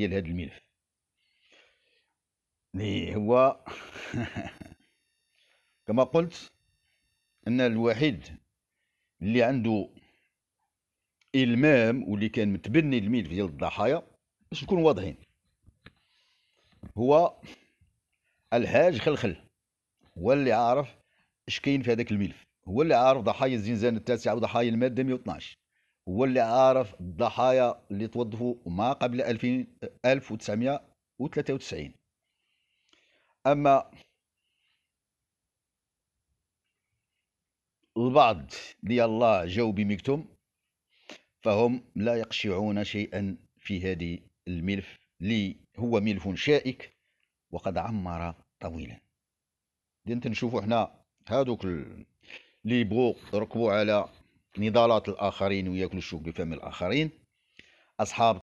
ديال هذا الملف اللي هو كما قلت ان الواحد اللي عنده المام واللي كان متبني الملف ديال الضحايا باش نكون واضحين هو الحاج خلخل هو اللي عارف اش كاين في هذاك الملف هو اللي عارف ضحايا الزنزانه التاسعه وضحايا الماده 112 هو اللي عارف الضحايا اللي توظفوا ما قبل 2000 1993 أما البعض لي الله جاو بمكتم فهم لا يقشعون شيئا في هذه الملف لي هو ملف شائك وقد عمر طويلا دنت نشوفوا حنا هادوك اللي بغوا ركبوا على نضالات الاخرين وياكلوا الشوك بفم الاخرين اصحاب